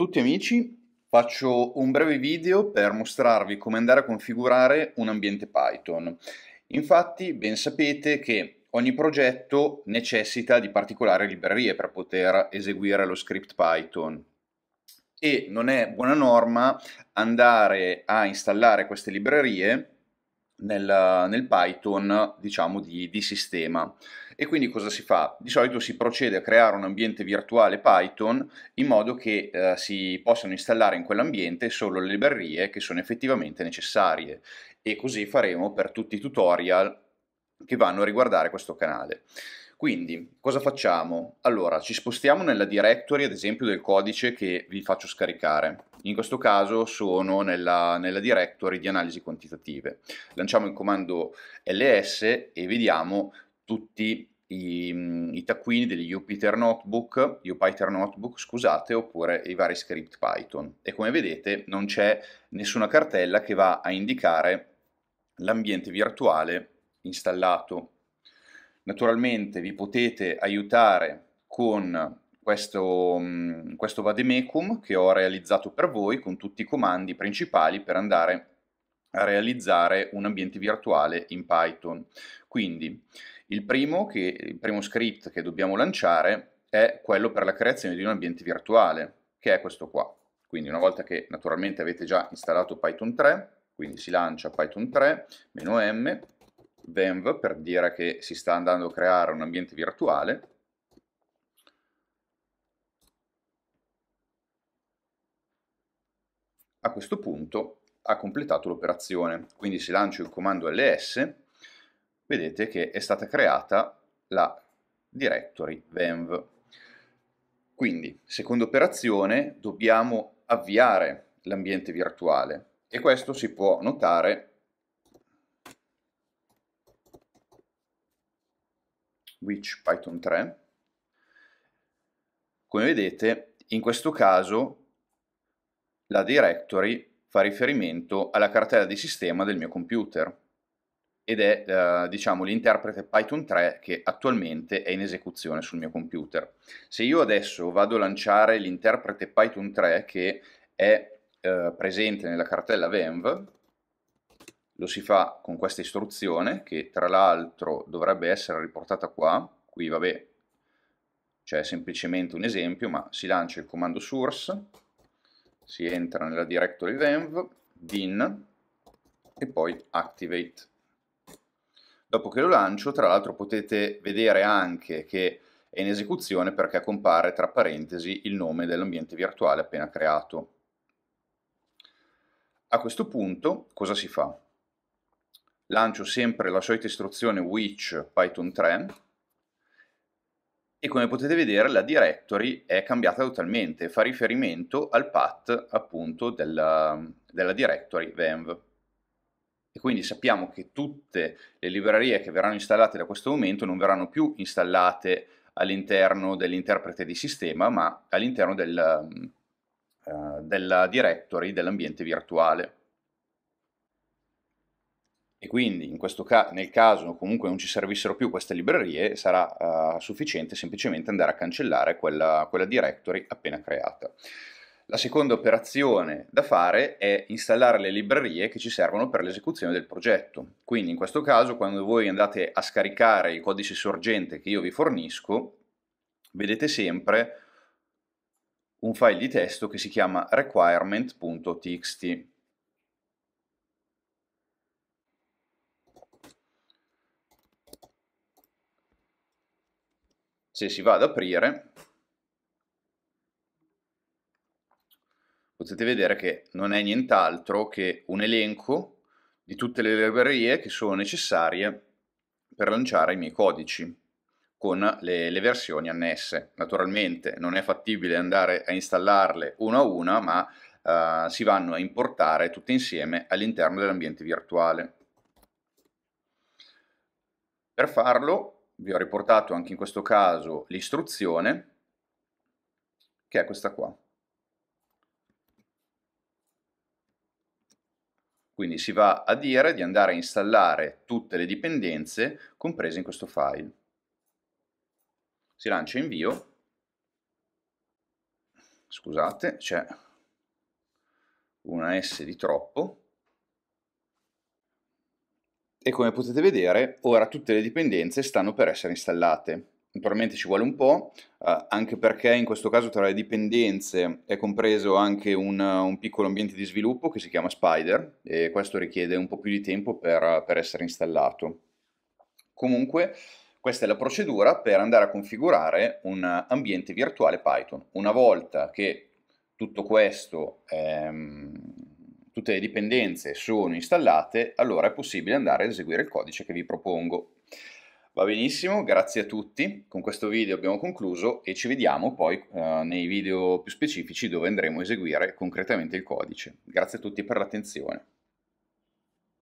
tutti amici, faccio un breve video per mostrarvi come andare a configurare un ambiente Python. Infatti ben sapete che ogni progetto necessita di particolari librerie per poter eseguire lo script Python e non è buona norma andare a installare queste librerie nel, nel Python, diciamo, di, di sistema. E quindi cosa si fa? Di solito si procede a creare un ambiente virtuale Python in modo che eh, si possano installare in quell'ambiente solo le librerie che sono effettivamente necessarie. E così faremo per tutti i tutorial che vanno a riguardare questo canale. Quindi, cosa facciamo? Allora, ci spostiamo nella directory, ad esempio, del codice che vi faccio scaricare in questo caso sono nella, nella directory di analisi quantitative. Lanciamo il comando ls e vediamo tutti i, mm, i, taccuini degli Jupyter Notebook, Jupyter Notebook, scusate, oppure i vari script Python. E come vedete non c'è nessuna cartella che va a indicare l'ambiente virtuale installato. Naturalmente vi potete aiutare con questo, questo vademecum che ho realizzato per voi con tutti i comandi principali per andare a realizzare un ambiente virtuale in Python. Quindi il primo, che, il primo script che dobbiamo lanciare è quello per la creazione di un ambiente virtuale, che è questo qua. Quindi una volta che naturalmente avete già installato Python 3, quindi si lancia Python 3, M, venv per dire che si sta andando a creare un ambiente virtuale, A questo punto ha completato l'operazione, quindi se lancio il comando ls, vedete che è stata creata la directory venv. Quindi, seconda operazione, dobbiamo avviare l'ambiente virtuale e questo si può notare which Python 3. Come vedete, in questo caso la directory fa riferimento alla cartella di sistema del mio computer ed è eh, diciamo, l'interprete Python 3 che attualmente è in esecuzione sul mio computer. Se io adesso vado a lanciare l'interprete Python 3 che è eh, presente nella cartella venv, lo si fa con questa istruzione che tra l'altro dovrebbe essere riportata qua, qui vabbè c'è semplicemente un esempio ma si lancia il comando source si entra nella directory venv, din e poi activate. Dopo che lo lancio, tra l'altro potete vedere anche che è in esecuzione perché compare tra parentesi il nome dell'ambiente virtuale appena creato. A questo punto cosa si fa? Lancio sempre la solita istruzione which Python 3 e come potete vedere la directory è cambiata totalmente, fa riferimento al path appunto della, della directory venv. E quindi sappiamo che tutte le librerie che verranno installate da questo momento non verranno più installate all'interno dell'interprete di sistema, ma all'interno del, uh, della directory dell'ambiente virtuale e quindi ca- nel caso comunque non ci servissero più queste librerie sarà uh, sufficiente semplicemente andare a cancellare quella, quella, directory appena creata. La seconda operazione da fare è installare le librerie che ci servono per l'esecuzione del progetto. Quindi in questo caso quando voi andate a scaricare il codice sorgente che io vi fornisco, vedete sempre un file di testo che si chiama requirement.txt se si va ad aprire potete vedere che non è nient'altro che un elenco di tutte le librerie che sono necessarie per lanciare i miei codici con le, le, versioni annesse. Naturalmente non è fattibile andare a installarle una a una, ma eh, si vanno a importare tutte insieme all'interno dell'ambiente virtuale. Per farlo vi ho riportato anche in questo caso l'istruzione, che è questa qua. Quindi si va a dire di andare a installare tutte le dipendenze comprese in questo file. Si lancia invio. Scusate, c'è una S di troppo e come potete vedere ora tutte le dipendenze stanno per essere installate. Naturalmente ci vuole un po', eh, anche perché in questo caso tra le dipendenze è compreso anche un, un, piccolo ambiente di sviluppo che si chiama Spider e questo richiede un po' più di tempo per, per essere installato. Comunque questa è la procedura per andare a configurare un ambiente virtuale Python. Una volta che tutto questo ehm, tutte le dipendenze sono installate, allora è possibile andare a eseguire il codice che vi propongo. Va benissimo, grazie a tutti, con questo video abbiamo concluso e ci vediamo poi eh, nei video più specifici dove andremo a eseguire concretamente il codice. Grazie a tutti per l'attenzione.